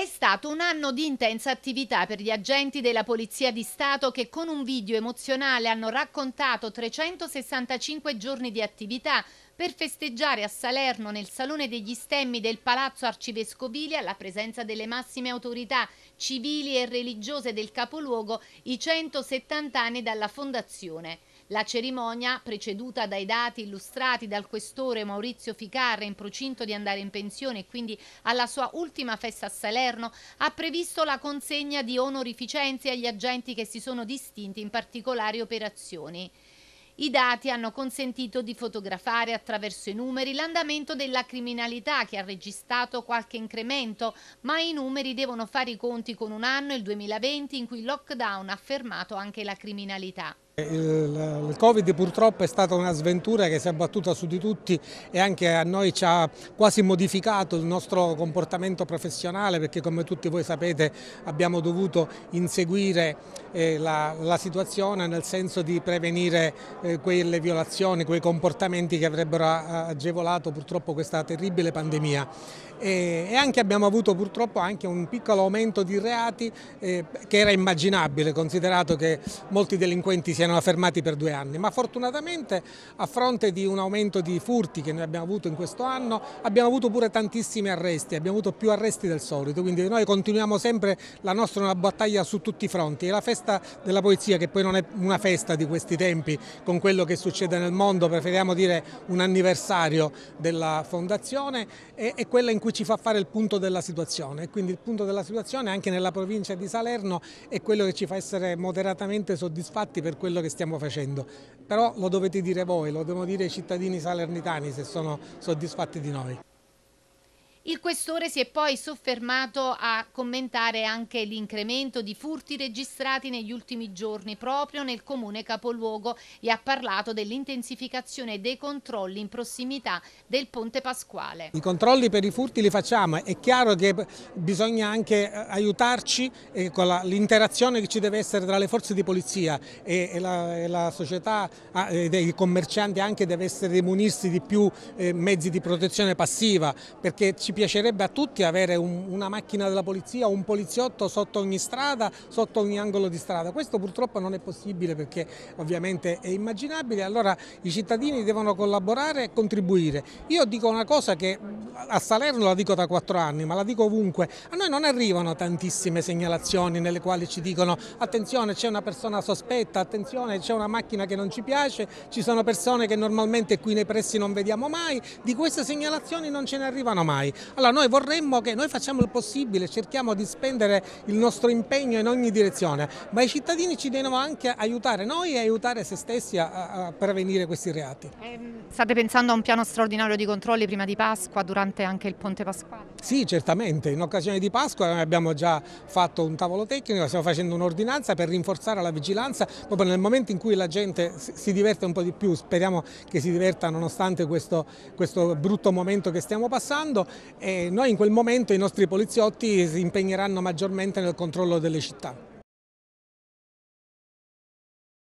È stato un anno di intensa attività per gli agenti della Polizia di Stato che con un video emozionale hanno raccontato 365 giorni di attività per festeggiare a Salerno nel Salone degli Stemmi del Palazzo Arcivescovile alla presenza delle massime autorità civili e religiose del capoluogo i 170 anni dalla fondazione. La cerimonia, preceduta dai dati illustrati dal questore Maurizio Ficarra in procinto di andare in pensione e quindi alla sua ultima festa a Salerno, ha previsto la consegna di onorificenze agli agenti che si sono distinti in particolari operazioni. I dati hanno consentito di fotografare attraverso i numeri l'andamento della criminalità che ha registrato qualche incremento, ma i numeri devono fare i conti con un anno, il 2020, in cui il lockdown ha fermato anche la criminalità. Il Covid purtroppo è stata una sventura che si è abbattuta su di tutti e anche a noi ci ha quasi modificato il nostro comportamento professionale perché come tutti voi sapete abbiamo dovuto inseguire eh, la, la situazione nel senso di prevenire eh, quelle violazioni, quei comportamenti che avrebbero agevolato purtroppo questa terribile pandemia e, anche abbiamo avuto purtroppo anche un piccolo aumento di reati eh, che era immaginabile considerato che molti delinquenti siano affermati per due anni, ma fortunatamente a fronte di un aumento di furti che noi abbiamo avuto in questo anno abbiamo avuto pure tantissimi arresti, abbiamo avuto più arresti del solito, quindi noi continuiamo sempre la nostra una battaglia su tutti i fronti e la festa della polizia che poi non è una festa di questi tempi con quello che succede nel mondo, preferiamo dire un anniversario della fondazione è, è quella in cui cui ci fa fare il punto della situazione e quindi il punto della situazione anche nella provincia di Salerno è quello che ci fa essere moderatamente soddisfatti per quello che stiamo facendo. Però lo dovete dire voi, lo devono dire i cittadini salernitani se sono soddisfatti di noi. Il questore si è poi soffermato a commentare anche l'incremento di furti registrati negli ultimi giorni proprio nel comune capoluogo e ha parlato dell'intensificazione dei controlli in prossimità del Ponte Pasquale. I controlli per i furti li facciamo, è chiaro che bisogna anche eh, aiutarci eh, con l'interazione che ci deve essere tra le forze di polizia e, la, e la società ah, e dei commercianti anche deve essere munirsi di più eh, mezzi di protezione passiva perché ci piacerebbe a tutti avere un, una macchina della polizia, un poliziotto sotto ogni strada, sotto ogni angolo di strada. Questo purtroppo non è possibile perché ovviamente è immaginabile, allora i cittadini devono collaborare e contribuire. Io dico una cosa che a Salerno la dico da quattro anni, ma la dico ovunque, a noi non arrivano tantissime segnalazioni nelle quali ci dicono attenzione c'è una persona sospetta, attenzione c'è una macchina che non ci piace, ci sono persone che normalmente qui nei pressi non vediamo mai, di queste segnalazioni non ce ne arrivano mai. Allora noi vorremmo che noi facciamo il possibile, cerchiamo di spendere il nostro impegno in ogni direzione, ma i cittadini ci devono anche aiutare noi e aiutare se stessi a, a prevenire questi reati. Ehm, state pensando a un piano straordinario di controlli prima di Pasqua, durante importante anche il Ponte Pasquale. Sì, certamente. In occasione di Pasqua abbiamo già fatto un tavolo tecnico, stiamo facendo un'ordinanza per rinforzare la vigilanza proprio nel momento in cui la gente si diverte un po' di più, speriamo che si diverta nonostante questo, questo brutto momento che stiamo passando e noi in quel momento i nostri poliziotti si impegneranno maggiormente nel controllo delle città.